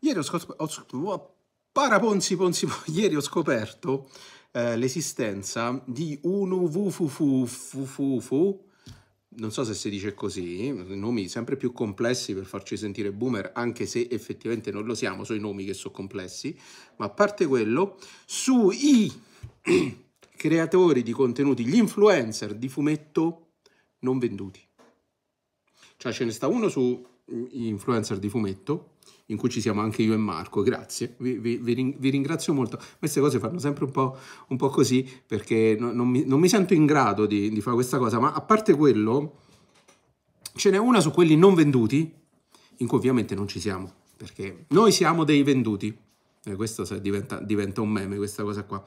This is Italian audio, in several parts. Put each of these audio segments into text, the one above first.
Ieri ho scoperto, paraponzi ponzi, ieri ho scoperto eh, l'esistenza di un WFFFFF, non so se si dice così, nomi sempre più complessi per farci sentire boomer, anche se effettivamente non lo siamo, sono i nomi che sono complessi, ma a parte quello, sui creatori di contenuti, gli influencer di fumetto non venduti. Cioè ce ne sta uno su mm, influencer di fumetto, in cui ci siamo anche io e Marco, grazie, vi, vi, vi ringrazio molto. Queste cose fanno sempre un po', un po così perché no, non, mi, non, mi, sento in grado di, di fare questa cosa, ma a parte quello ce n'è una su quelli non venduti, in cui ovviamente non ci siamo, perché noi siamo dei venduti, e eh, questo diventa, diventa un meme questa cosa qua.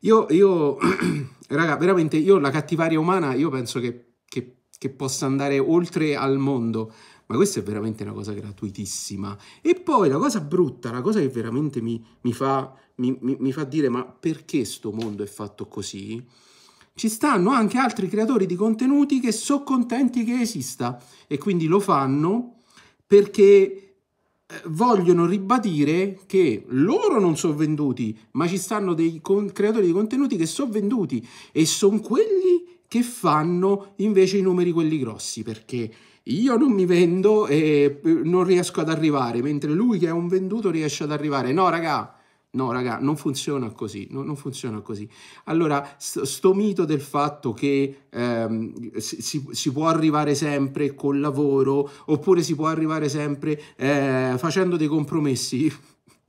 Io, io raga, veramente, io la cattivaria umana, io penso che, che, che possa andare oltre al mondo, ma questa è veramente una cosa gratuitissima. E poi la cosa brutta, la cosa che veramente mi, mi, fa, mi, mi fa, dire ma perché sto mondo è fatto così? Ci stanno anche altri creatori di contenuti che sono contenti che esista e quindi lo fanno perché eh, vogliono ribadire che loro non sono venduti, ma ci stanno dei creatori di contenuti che sono venduti e sono quelli che fanno invece i numeri quelli grossi perché io non mi vendo e eh, non riesco ad arrivare, mentre lui che è un venduto riesce ad arrivare. No, raga, no, raga, non funziona così, no, non funziona così. Allora, sto, sto mito del fatto che ehm, si, si, può arrivare sempre col lavoro, oppure si può arrivare sempre eh, facendo dei compromessi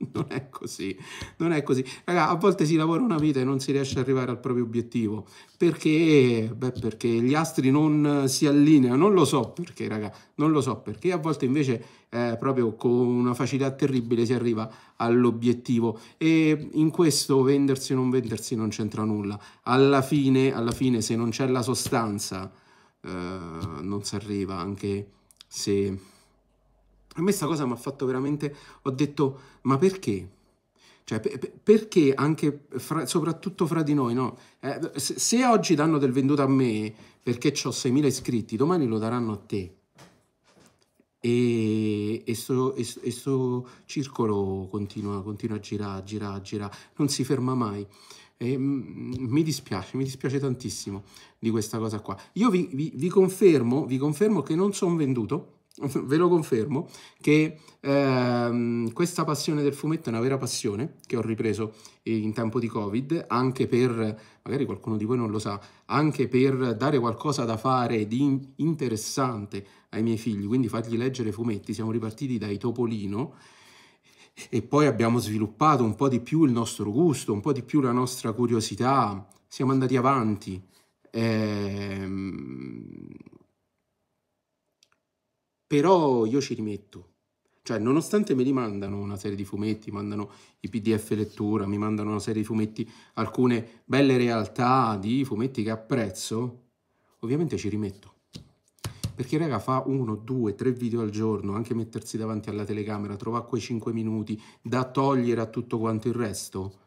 non è così, non è così. Raga, a volte si lavora una vita e non si riesce ad arrivare al proprio obiettivo perché, beh, perché gli astri non si allineano, non lo so perché, raga, non lo so perché. A volte invece, eh, proprio con una facilità terribile, si arriva all'obiettivo e in questo vendersi o non vendersi non c'entra nulla. Alla fine, alla fine, se non c'è la sostanza, eh, non si arriva anche se. A me questa cosa mi ha fatto veramente, ho detto, ma perché? Cioè, per, perché anche, fra, soprattutto fra di noi, no? eh, se, se, oggi danno del venduto a me perché ho 6.000 iscritti, domani lo daranno a te. E questo circolo continua, continua, a girare, girare, girare, non si ferma mai. E, mh, mm, mm, mi dispiace, mi dispiace tantissimo di questa cosa qua. Io vi, vi, vi confermo, vi confermo che non sono venduto, ve lo confermo, che ehm, questa passione del fumetto è una vera passione che ho ripreso in tempo di Covid, anche per, magari qualcuno di voi non lo sa, anche per dare qualcosa da fare di interessante ai miei figli, quindi fargli leggere fumetti. Siamo ripartiti dai Topolino e poi abbiamo sviluppato un po' di più il nostro gusto, un po' di più la nostra curiosità, siamo andati avanti. Ehm però io ci rimetto. Cioè, nonostante me li mandano una serie di fumetti, mandano i PDF lettura, mi mandano una serie di fumetti, alcune belle realtà di fumetti che apprezzo, ovviamente ci rimetto. Perché raga fa uno, due, tre video al giorno, anche mettersi davanti alla telecamera, trovare quei cinque minuti da togliere a tutto quanto il resto,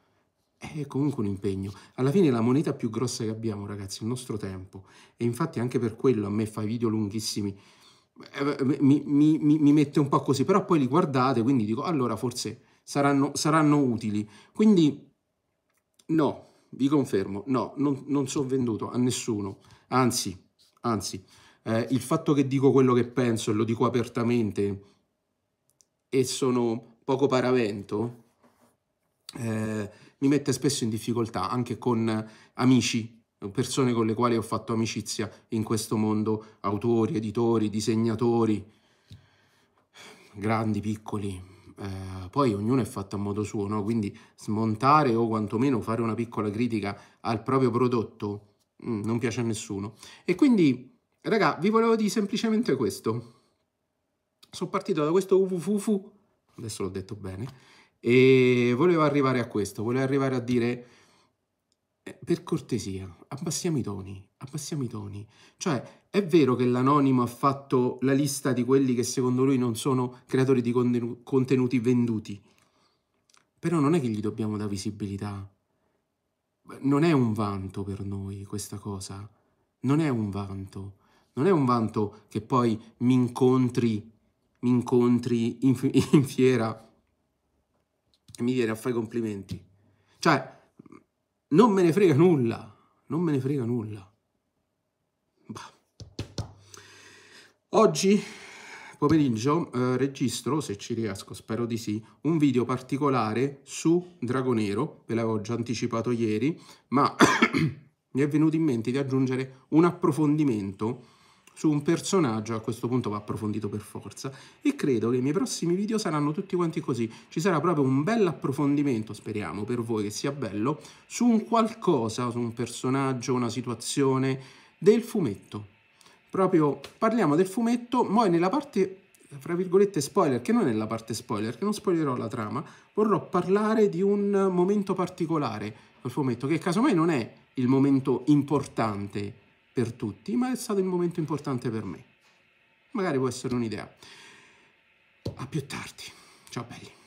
è comunque un impegno. Alla fine la moneta più grossa che abbiamo, ragazzi, è il nostro tempo. E infatti anche per quello a me fai video lunghissimi eh, mi, mi, mi, mette un po' così, però poi li guardate, quindi dico, allora forse saranno, saranno utili. Quindi no, vi confermo, no, non, non sono venduto a nessuno, anzi, anzi, eh, il fatto che dico quello che penso e lo dico apertamente e sono poco paravento, eh, mi mette spesso in difficoltà anche con amici persone con le quali ho fatto amicizia in questo mondo, autori, editori, disegnatori, grandi, piccoli. Eh, poi ognuno è fatto a modo suo, no? quindi smontare o quantomeno fare una piccola critica al proprio prodotto mh, mm, non piace a nessuno. E quindi, raga, vi volevo dire semplicemente questo. Sono partito da questo ufufufu, adesso l'ho detto bene, e volevo arrivare a questo, volevo arrivare a dire eh, per cortesia, abbassiamo i toni, abbassiamo i toni. Cioè, è vero che l'anonimo ha fatto la lista di quelli che secondo lui non sono creatori di contenuti venduti, però non è che gli dobbiamo dare visibilità. Non è un vanto per noi questa cosa, non è un vanto. Non è un vanto che poi mi incontri, mi incontri in, in fiera e mi viene a fare complimenti. Cioè, non me ne frega nulla, non me ne frega nulla. Bah. Oggi pomeriggio eh, registro, se ci riesco, spero di sì, un video particolare su Dragonero, ve l'avevo già anticipato ieri, ma mi è venuto in mente di aggiungere un approfondimento su un personaggio, a questo punto va approfondito per forza, e credo che i miei prossimi video saranno tutti quanti così. Ci sarà proprio un bel approfondimento, speriamo, per voi che sia bello, su un qualcosa, su un personaggio, una situazione del fumetto. Proprio parliamo del fumetto, poi nella parte fra virgolette spoiler, che non è la parte spoiler, che non spoilerò la trama, vorrò parlare di un momento particolare del fumetto, che casomai non è il momento importante per tutti, ma è stato un momento importante per me. Magari può essere un'idea. A più tardi. Ciao belli.